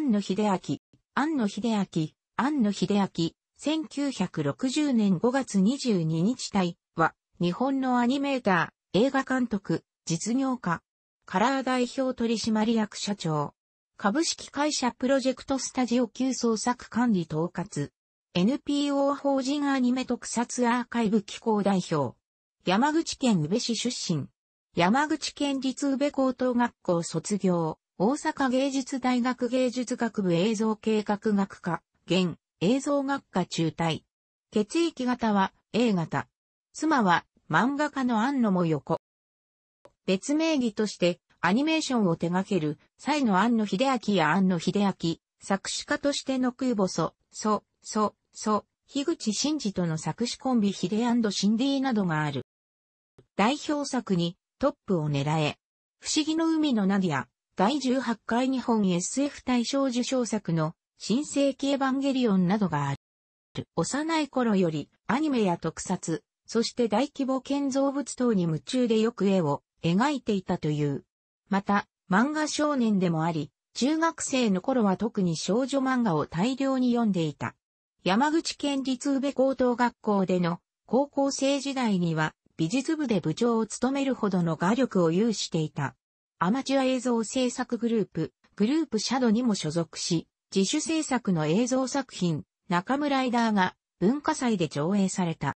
庵野秀明、庵野秀明、庵野秀明、1960年5月22日体は、日本のアニメーター、映画監督、実業家、カラー代表取締役社長、株式会社プロジェクトスタジオ級創作管理統括、NPO 法人アニメ特撮アーカイブ機構代表、山口県宇部市出身、山口県立宇部高等学校卒業、大阪芸術大学芸術学部映像計画学科、現、映像学科中退。血液型は A 型。妻は漫画家の安野も横。別名義としてアニメーションを手掛ける、才の安野秀明や安野秀明、作詞家としての空細、そ、そ、そ、樋口真嗣との作詞コンビヒデシンディなどがある。代表作にトップを狙え、不思議の海のナディア、第18回日本 SF 大賞受賞作の新世紀エヴァンゲリオンなどがある。幼い頃よりアニメや特撮、そして大規模建造物等に夢中でよく絵を描いていたという。また、漫画少年でもあり、中学生の頃は特に少女漫画を大量に読んでいた。山口県立宇部高等学校での高校生時代には美術部で部長を務めるほどの画力を有していた。アマチュア映像制作グループ、グループシャドにも所属し、自主制作の映像作品、中村イダーが文化祭で上映された。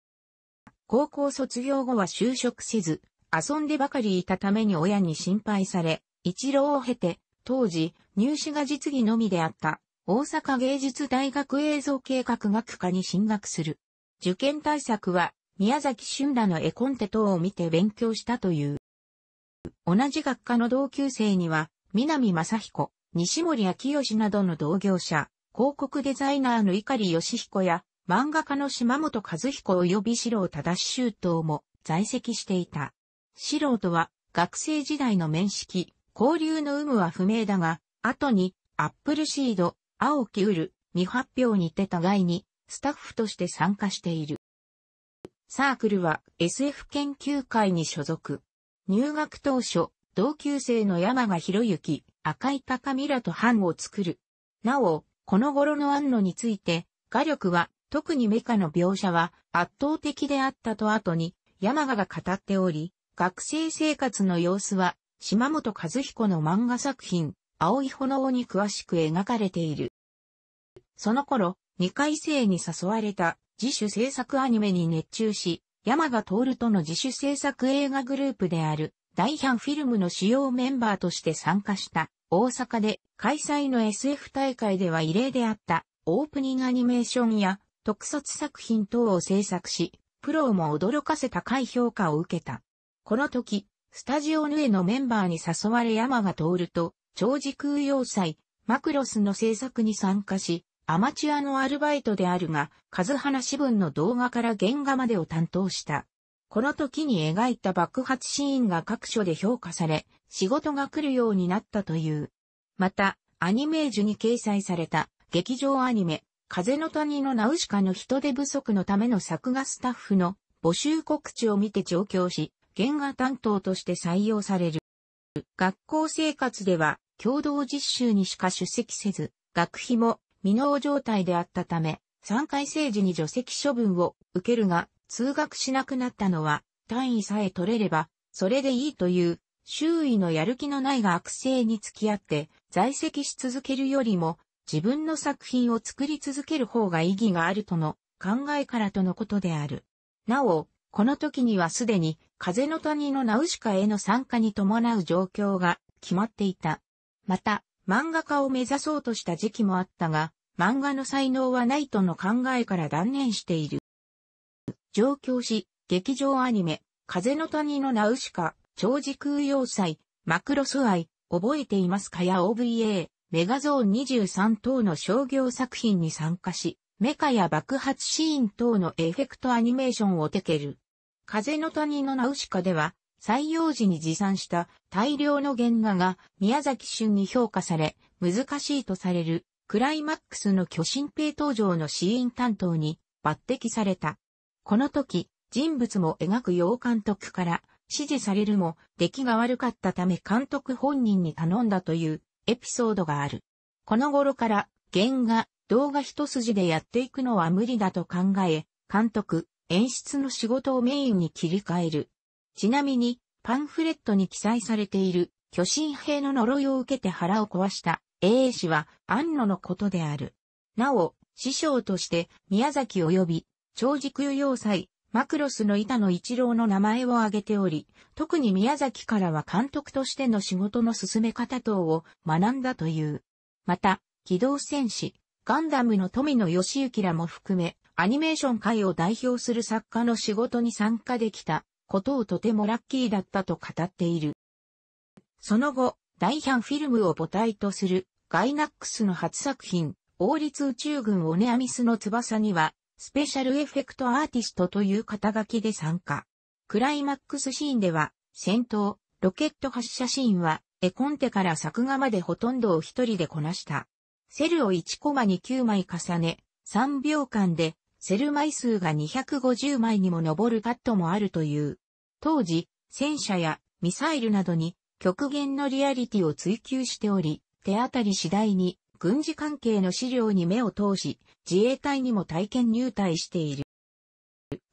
高校卒業後は就職せず、遊んでばかりいたために親に心配され、一浪を経て、当時、入試が実技のみであった、大阪芸術大学映像計画学科に進学する。受験対策は、宮崎春らの絵コンテ等を見て勉強したという。同じ学科の同級生には、南正彦、西森秋義などの同業者、広告デザイナーの碇義彦や、漫画家の島本和彦及び四郎正周東も在籍していた。四郎とは、学生時代の面識、交流の有無は不明だが、後に、アップルシード、青木ウル、未発表にて互いに、スタッフとして参加している。サークルは SF 研究会に所属。入学当初、同級生の山賀博之、赤井高ミと藩を作る。なお、この頃の安野について、画力は、特にメカの描写は圧倒的であったと後に、山賀が語っており、学生生活の様子は、島本和彦の漫画作品、青い炎に詳しく描かれている。その頃、二回生に誘われた自主制作アニメに熱中し、山賀徹との自主制作映画グループである、大ンフィルムの主要メンバーとして参加した、大阪で開催の SF 大会では異例であった、オープニングアニメーションや特撮作品等を制作し、プロをも驚かせ高い評価を受けた。この時、スタジオヌエのメンバーに誘われ山が通ると、超時空要塞、マクロスの制作に参加し、アマチュアのアルバイトであるが、カ話詩文の動画から原画までを担当した。この時に描いた爆発シーンが各所で評価され、仕事が来るようになったという。また、アニメージュに掲載された劇場アニメ、風の谷のナウシカの人手不足のための作画スタッフの募集告知を見て上京し、原画担当として採用される。学校生活では共同実習にしか出席せず、学費も未納状態であったため、三回政治に除籍処分を受けるが、通学しなくなったのは、単位さえ取れれば、それでいいという、周囲のやる気のない学生に付き合って、在籍し続けるよりも、自分の作品を作り続ける方が意義があるとの考えからとのことである。なお、この時にはすでに、風の谷のナウシカへの参加に伴う状況が決まっていた。また、漫画家を目指そうとした時期もあったが、漫画の才能はないとの考えから断念している。上京し、劇場アニメ、風の谷のナウシカ、長時空要塞、マクロス愛、覚えていますかや OVA、メガゾーン23等の商業作品に参加し、メカや爆発シーン等のエフェクトアニメーションを手ける。風の谷のナウシカでは、採用時に持参した大量の原画が宮崎春に評価され、難しいとされるクライマックスの巨神兵登場のシーン担当に抜擢された。この時、人物も描く洋監督から指示されるも、出来が悪かったため監督本人に頼んだというエピソードがある。この頃から原画、動画一筋でやっていくのは無理だと考え、監督、演出の仕事をメインに切り替える。ちなみに、パンフレットに記載されている、巨神兵の呪いを受けて腹を壊した、英英氏は、安野のことである。なお、師匠として、宮崎及び、長軸与要塞、マクロスの板野一郎の名前を挙げており、特に宮崎からは監督としての仕事の進め方等を学んだという。また、機動戦士、ガンダムの富野義行らも含め、アニメーション界を代表する作家の仕事に参加できたことをとてもラッキーだったと語っている。その後、大ヒャンフィルムを母体とするガイナックスの初作品、王立宇宙軍オネアミスの翼には、スペシャルエフェクトアーティストという肩書きで参加。クライマックスシーンでは、戦闘、ロケット発射シーンは、絵コンテから作画までほとんどを一人でこなした。セルを1コマに9枚重ね、3秒間でセル枚数が250枚にも上るパッドもあるという。当時、戦車やミサイルなどに極限のリアリティを追求しており、手当たり次第に軍事関係の資料に目を通し、自衛隊にも体験入隊している。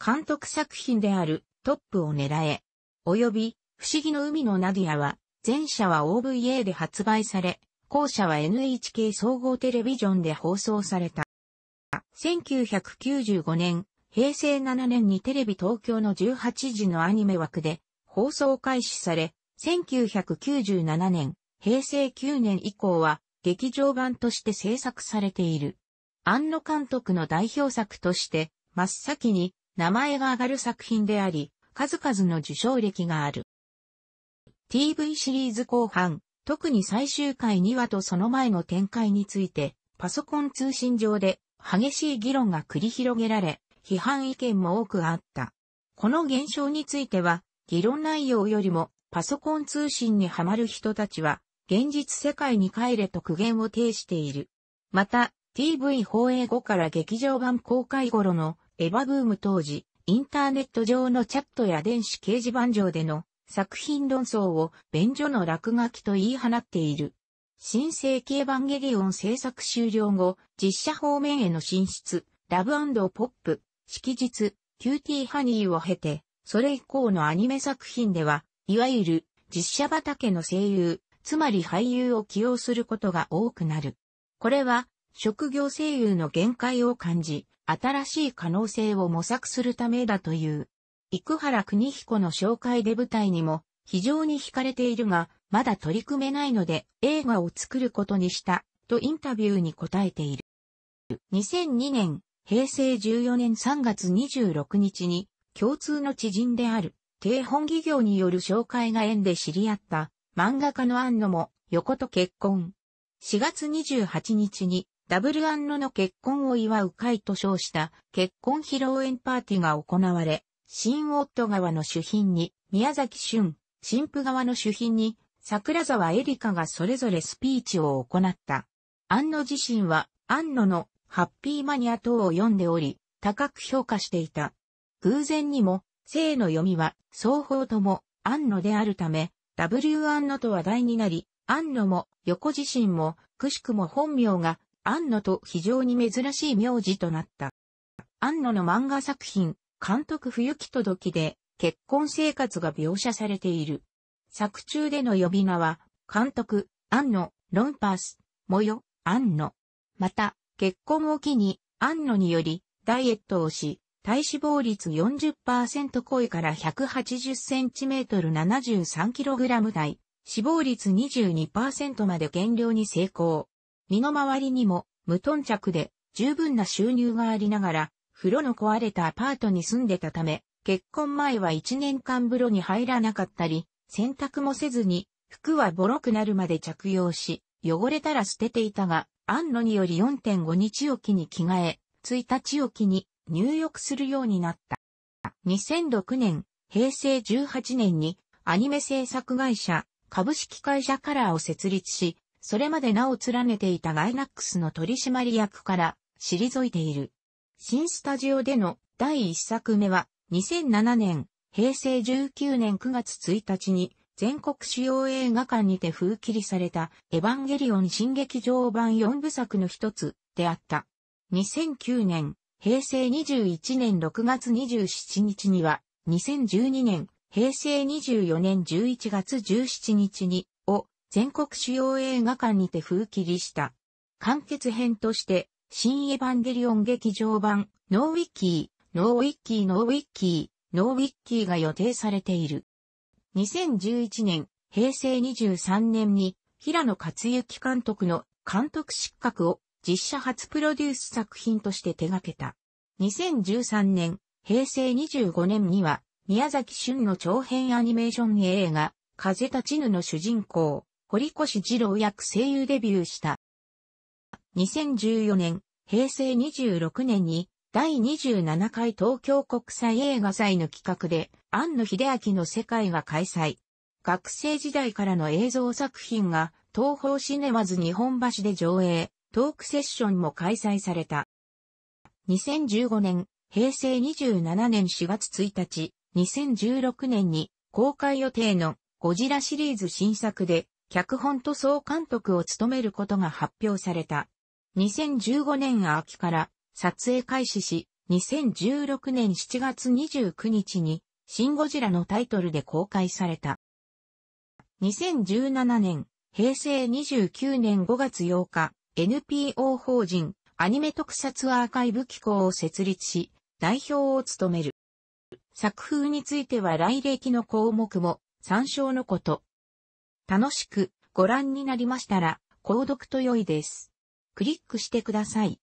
監督作品であるトップを狙え、及び不思議の海のナディアは、前者は OVA で発売され、後者は NHK 総合テレビジョンで放送された。1995年、平成7年にテレビ東京の18時のアニメ枠で放送開始され、1997年、平成9年以降は劇場版として制作されている。庵野監督の代表作として、真っ先に名前が上がる作品であり、数々の受賞歴がある。TV シリーズ後半、特に最終回2話とその前の展開について、パソコン通信上で激しい議論が繰り広げられ、批判意見も多くあった。この現象については、議論内容よりもパソコン通信にはまる人たちは、現実世界に帰れと苦言を呈している。また、TV 放映後から劇場版公開頃のエヴァブーム当時、インターネット上のチャットや電子掲示板上での作品論争を便所の落書きと言い放っている。新世紀エヴァンゲリオン制作終了後、実写方面への進出、ラブポップ、式日、キューティーハニーを経て、それ以降のアニメ作品では、いわゆる実写畑の声優、つまり俳優を起用することが多くなる。これは、職業声優の限界を感じ、新しい可能性を模索するためだという。生原邦彦の紹介で舞台にも非常に惹かれているが、まだ取り組めないので映画を作ることにした、とインタビューに答えている。2002年、平成14年3月26日に、共通の知人である、低本企業による紹介が縁で知り合った漫画家の安野も横と結婚。4月28日にダブル安野の結婚を祝う会と称した結婚披露宴パーティーが行われ、新夫側の主賓に宮崎俊、神父側の主賓に、桜沢エリカがそれぞれスピーチを行った。安野自身は、安野のハッピーマニア等を読んでおり、高く評価していた。偶然にも、性の読みは、双方とも、安野であるため、W 安野と話題になり、安野も、横自身も、くしくも本名が、安野と非常に珍しい名字となった。安野の漫画作品、監督冬木届で、結婚生活が描写されている。作中での呼び名は、監督、アンノ、ロンパース、モヨ、アンノ。また、結婚を機に、アンノにより、ダイエットをし、体脂肪率40%超えから 180cm73kg 台、死亡率22%まで減量に成功。身の回りにも無頓着で十分な収入がありながら、風呂の壊れたアパートに住んでたため、結婚前は1年間風呂に入らなかったり、洗濯もせずに、服はボロくなるまで着用し、汚れたら捨てていたが、安野により4.5日おきに着替え、1日おきに入浴するようになった。2006年、平成18年にアニメ制作会社、株式会社カラーを設立し、それまで名を連ねていたガイナックスの取締役から退いている。新スタジオでの第1作目は2007年、平成19年9月1日に、全国主要映画館にて封切りされた、エヴァンゲリオン新劇場版4部作の一つであった。2009年、平成21年6月27日には、2012年、平成24年11月17日に、を、全国主要映画館にて封切りした。完結編として、新エヴァンゲリオン劇場版、ノーウィキー、ノーウィッキーノーウィッキー、ノーウィッキーが予定されている。2011年、平成23年に、平野克幸監督の監督失格を実写初プロデュース作品として手掛けた。2013年、平成25年には、宮崎駿の長編アニメーション映画、風立ちぬの主人公、堀越二郎役声優デビューした。2014年、平成26年に、第27回東京国際映画祭の企画で、庵野秀明の世界が開催。学生時代からの映像作品が、東方シネマズ日本橋で上映、トークセッションも開催された。2015年、平成27年4月1日、2016年に公開予定のゴジラシリーズ新作で、脚本と総監督を務めることが発表された。2015年秋から撮影開始し、2016年7月29日に、シン・ゴジラのタイトルで公開された。2017年、平成29年5月8日、NPO 法人、アニメ特撮アーカイブ機構を設立し、代表を務める。作風については来歴の項目も参照のこと。楽しくご覧になりましたら、購読と良いです。クリックしてください。